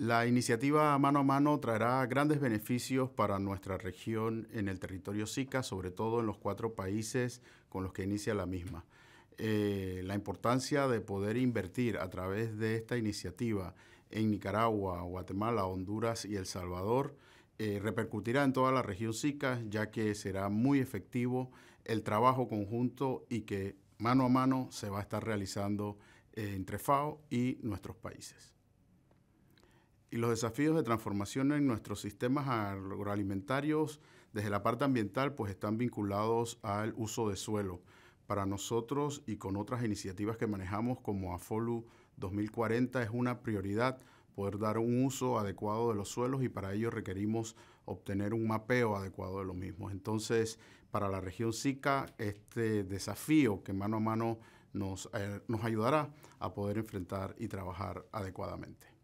La iniciativa Mano a Mano traerá grandes beneficios para nuestra región en el territorio SICA, sobre todo en los cuatro países con los que inicia la misma. Eh, la importancia de poder invertir a través de esta iniciativa en Nicaragua, Guatemala, Honduras y El Salvador eh, repercutirá en toda la región SICA, ya que será muy efectivo el trabajo conjunto y que mano a mano se va a estar realizando entre FAO y nuestros países y los desafíos de transformación en nuestros sistemas agroalimentarios desde la parte ambiental pues están vinculados al uso de suelo. Para nosotros y con otras iniciativas que manejamos como AFOLU 2040 es una prioridad poder dar un uso adecuado de los suelos y para ello requerimos obtener un mapeo adecuado de los mismos. Entonces, para la región SICA, este desafío que mano a mano nos, eh, nos ayudará a poder enfrentar y trabajar adecuadamente.